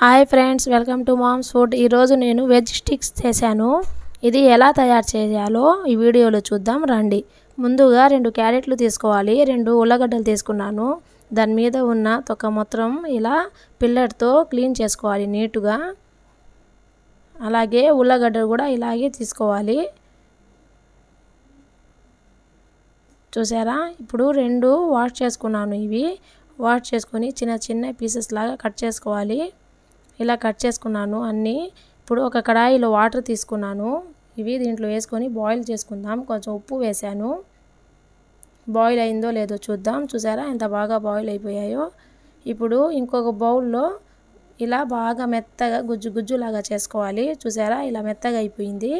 hi friends welcome to mom's food ఈరోజు నేను veg sticks చేశాను ఇది ఎలా తయారు చేయాలో ఈ వీడియోలో చూద్దాం రండి ముందుగా రెండు క్యారెట్లు తీసుకోవాలి రెండు ఉల్లగడ్డలు తీసుకున్నాను దాని మీద ఉన్న తొక్క మొత్తం ఇలా పిల్లర్తో క్లీన్ చేసుకోవాలి నీటుగా అలాగే ఉల్లగడ్డలు కూడా ఇలాగే తీసుకోవాలి చూసారా ఇప్పుడు రెండు వాష్ చేసుకున్నాను ఇవి వాష్ చేసుకొని చిన్న చిన్న పీసెస్ లాగా కట్ చేసుకోవాలి ఇలా కట్ చేసుకున్నాను అన్నీ ఇప్పుడు ఒక కడాయిలో వాటర్ తీసుకున్నాను ఇవి దీంట్లో వేసుకొని బాయిల్ చేసుకుందాం కొంచెం ఉప్పు వేసాను బాయిల్ అయిందో లేదో చూద్దాం చూసారా ఎంత బాగా బాయిల్ అయిపోయాయో ఇప్పుడు ఇంకొక బౌల్లో ఇలా బాగా మెత్తగా గుజ్జు గుజ్జులాగా చేసుకోవాలి చూసారా ఇలా మెత్తగా అయిపోయింది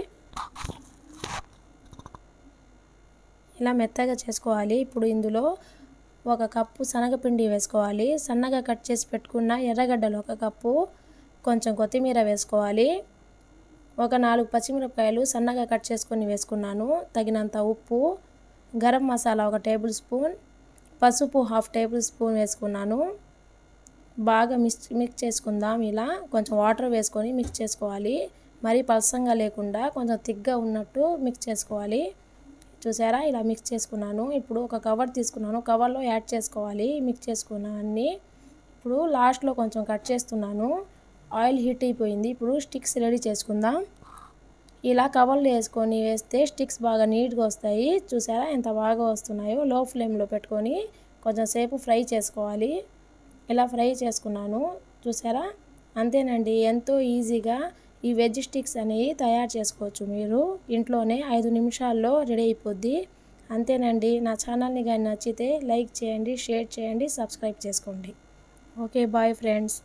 ఇలా మెత్తగా చేసుకోవాలి ఇప్పుడు ఇందులో ఒక కప్పు శనగపిండి వేసుకోవాలి సన్నగా కట్ చేసి పెట్టుకున్న ఎర్రగడ్డలు ఒక కప్పు కొంచెం కొత్తిమీర వేసుకోవాలి ఒక నాలుగు పచ్చిమిరపకాయలు సన్నగా కట్ చేసుకొని వేసుకున్నాను తగినంత ఉప్పు గరం మసాలా ఒక టేబుల్ స్పూన్ పసుపు హాఫ్ టేబుల్ స్పూన్ వేసుకున్నాను బాగా మిక్స్ మిక్స్ చేసుకుందాం ఇలా కొంచెం వాటర్ వేసుకొని మిక్స్ చేసుకోవాలి మరీ పలసంగా లేకుండా కొంచెం తిగ్గా ఉన్నట్టు మిక్స్ చేసుకోవాలి చూసారా ఇలా మిక్స్ చేసుకున్నాను ఇప్పుడు ఒక కవర్ తీసుకున్నాను కవర్లో యాడ్ చేసుకోవాలి మిక్స్ చేసుకున్నాను అన్నీ ఇప్పుడు లాస్ట్లో కొంచెం కట్ చేస్తున్నాను ఆయిల్ హీట్ అయిపోయింది ఇప్పుడు స్టిక్స్ రెడీ చేసుకుందాం ఇలా కవర్లు వేసుకొని వేస్తే స్టిక్స్ బాగా నీట్గా వస్తాయి చూసారా ఎంత బాగా వస్తున్నాయో లో ఫ్లేమ్లో పెట్టుకొని కొంచెం సేపు ఫ్రై చేసుకోవాలి ఇలా ఫ్రై చేసుకున్నాను చూసారా అంతేనండి ఎంతో ఈజీగా ఈ వెజ్ స్టిక్స్ అనేవి తయారు చేసుకోవచ్చు మీరు ఇంట్లోనే ఐదు నిమిషాల్లో రెడీ అయిపోద్ది అంతేనండి నా ఛానల్ని కానీ నచ్చితే లైక్ చేయండి షేర్ చేయండి సబ్స్క్రైబ్ చేసుకోండి ఓకే బాయ్ ఫ్రెండ్స్